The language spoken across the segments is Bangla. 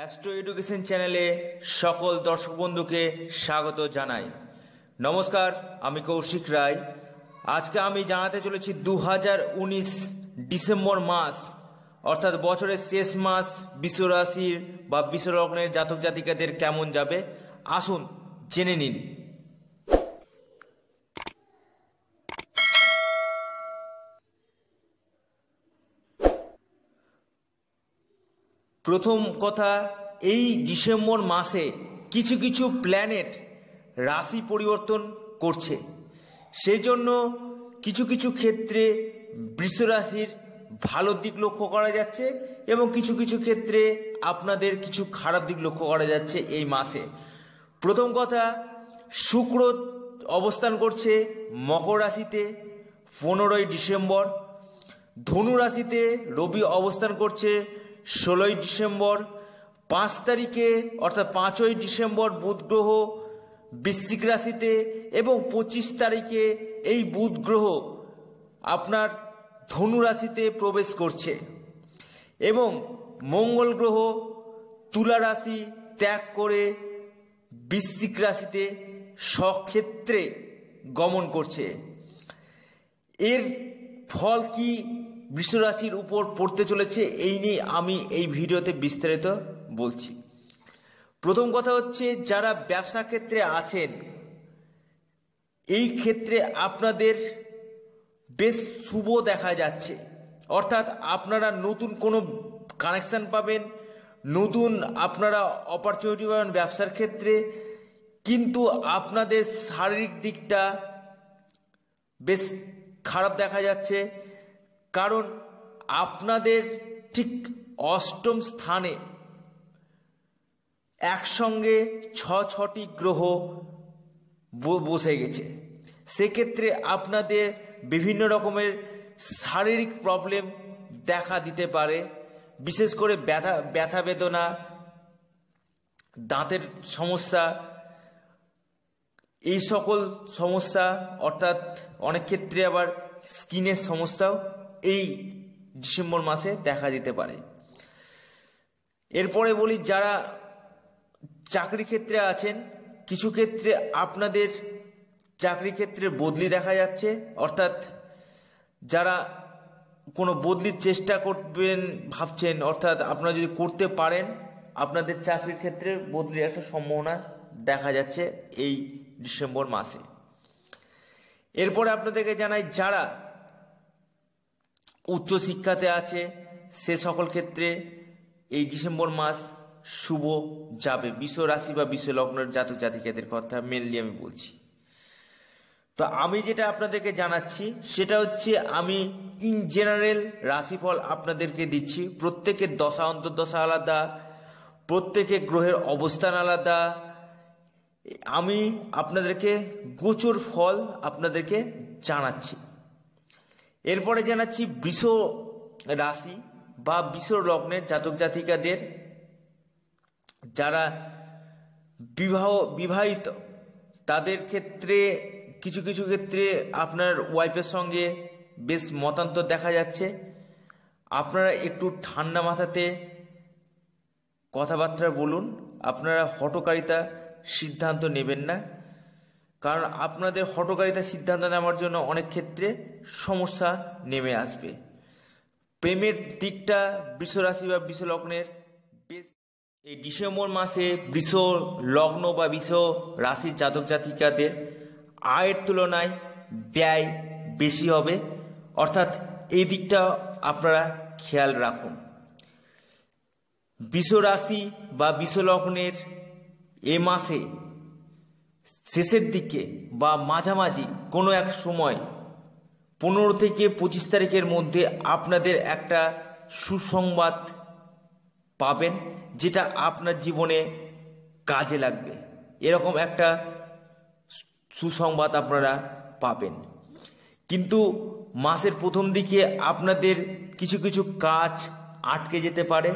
অ্যাস্ট্রো এডুকেশন চ্যানেলে সকল দর্শক বন্ধুকে স্বাগত জানাই নমস্কার আমি কৌশিক রায় আজকে আমি জানাতে চলেছি দু ডিসেম্বর মাস অর্থাৎ বছরের শেষ মাস বিশ্বরাশির বা বিশ্বরগ্নের জাতক জাতিকাদের কেমন যাবে আসুন জেনে নিন প্রথম কথা এই ডিসেম্বর মাসে কিছু কিছু প্ল্যানেট রাশি পরিবর্তন করছে সেজন্য কিছু কিছু ক্ষেত্রে বৃষরাশির ভালো দিক লক্ষ্য করা যাচ্ছে এবং কিছু কিছু ক্ষেত্রে আপনাদের কিছু খারাপ দিক লক্ষ্য করা যাচ্ছে এই মাসে প্রথম কথা শুক্র অবস্থান করছে মকর রাশিতে পনেরোই ডিসেম্বর ধনু রাশিতে রবি অবস্থান করছে ষোলোই ডিসেম্বর পাঁচ তারিখে অর্থাৎ পাঁচই ডিসেম্বর বুধ গ্রহ বৃশ্চিক রাশিতে এবং পঁচিশ তারিখে এই বুধ গ্রহ আপনার ধনু রাশিতে প্রবেশ করছে এবং মঙ্গল গ্রহ তুলা রাশি ত্যাগ করে বৃশ্চিক রাশিতে সক্ষেত্রে গমন করছে এর ফল কি রাশির উপর পড়তে চলেছে এই নিয়ে আমি এই ভিডিওতে বিস্তারিত বলছি প্রথম কথা হচ্ছে যারা ব্যবসা ক্ষেত্রে আছেন এই ক্ষেত্রে আপনাদের বেশ শুভ দেখা যাচ্ছে অর্থাৎ আপনারা নতুন কোনো কানেকশান পাবেন নতুন আপনারা অপরচুনিটি পাবেন ব্যবসার ক্ষেত্রে কিন্তু আপনাদের শারীরিক দিকটা বেশ খারাপ দেখা যাচ্ছে কারণ আপনাদের ঠিক অষ্টম স্থানে একসঙ্গে ছ ছটি গ্রহ বসে গেছে সেক্ষেত্রে আপনাদের বিভিন্ন রকমের শারীরিক প্রবলেম দেখা দিতে পারে বিশেষ করে ব্যথা ব্যথা বেদনা দাঁতের সমস্যা এই সকল সমস্যা অর্থাৎ অনেক ক্ষেত্রে আবার স্কিনের সমস্যাও এই ডিসেম্বর মাসে দেখা দিতে পারে এরপরে বলি যারা চাকরি ক্ষেত্রে আছেন কিছু ক্ষেত্রে আপনাদের চাকরি ক্ষেত্রে বদলি দেখা যাচ্ছে অর্থাৎ যারা কোনো বদলির চেষ্টা করবেন ভাবছেন অর্থাৎ আপনারা যদি করতে পারেন আপনাদের চাকরির ক্ষেত্রে বদলির একটা সম্ভাবনা দেখা যাচ্ছে এই ডিসেম্বর মাসে এরপরে আপনাদেরকে জানাই যারা উচ্চশিক্ষাতে আছে সে সকল ক্ষেত্রে এই ডিসেম্বর মাস শুভ যাবে বিশ্ব রাশি বা বিশ্ব লগ্নের জাতক জাতিকাদের কথা মেনলি আমি বলছি তো আমি যেটা আপনাদেরকে জানাচ্ছি সেটা হচ্ছে আমি ইন জেনারেল রাশিফল আপনাদেরকে দিচ্ছি প্রত্যেকের দশা অন্তর্দশা আলাদা প্রত্যেকের গ্রহের অবস্থান আলাদা আমি আপনাদেরকে গোচর ফল আপনাদেরকে জানাচ্ছি এরপরে জানাচ্ছি বিশ্ব রাশি বা বিশ্ব লগ্নের জাতক জাতিকাদের যারা বিবাহ বিবাহিত তাদের ক্ষেত্রে কিছু কিছু ক্ষেত্রে আপনার ওয়াইফের সঙ্গে বেশ মতান্তর দেখা যাচ্ছে আপনারা একটু ঠান্ডা মাথাতে কথাবার্তা বলুন আপনারা হটকারিতা সিদ্ধান্ত নেবেন না কারণ আপনাদের হটকারিতা সিদ্ধান্ত নেওয়ার জন্য অনেক ক্ষেত্রে সমস্যা নেমে আসবে প্রেমের দিকটা বিশ্বরাশি বা বিশ্বলগ্নের এই ডিসেম্বর মাসে বৃষ লগ্ন বা বৃষ রাশির জাতক জাতিকাদের আয়ের তুলনায় ব্যয় বেশি হবে অর্থাৎ এই দিকটা আপনারা খেয়াল রাখুন বিষ রাশি বা বৃষ লগ্নের এ মাসে শেষের দিকে বা মাঝামাঝি কোনো এক সময় পনেরো থেকে পঁচিশ তারিখের মধ্যে আপনাদের একটা সুসংবাদ পাবেন যেটা আপনার জীবনে কাজে লাগবে এরকম একটা সুসংবাদ আপনারা পাবেন কিন্তু মাসের প্রথম দিকে আপনাদের কিছু কিছু কাজ আটকে যেতে পারে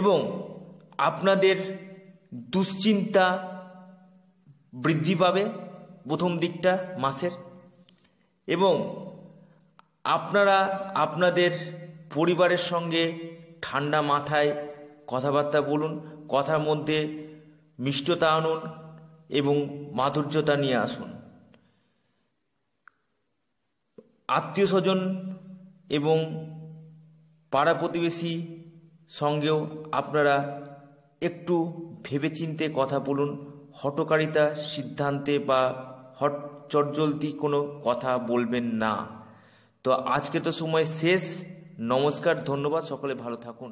এবং আপনাদের দুশ্চিন্তা বৃদ্ধি পাবে প্রথম দিকটা মাসের এবং আপনারা আপনাদের পরিবারের সঙ্গে ঠান্ডা মাথায় কথাবার্তা বলুন কথার মধ্যে মিষ্টতা আনুন এবং মাধুর্যতা নিয়ে আসুন আত্মীয় স্বজন এবং পাড়া প্রতিবেশী সঙ্গেও আপনারা একটু ভেবেচিন্তে কথা বলুন হটকারিতা সিদ্ধান্তে বা হট চটজলতি কোনো কথা বলবেন না তো আজকে তো সময় শেষ নমস্কার ধন্যবাদ সকলে ভালো থাকুন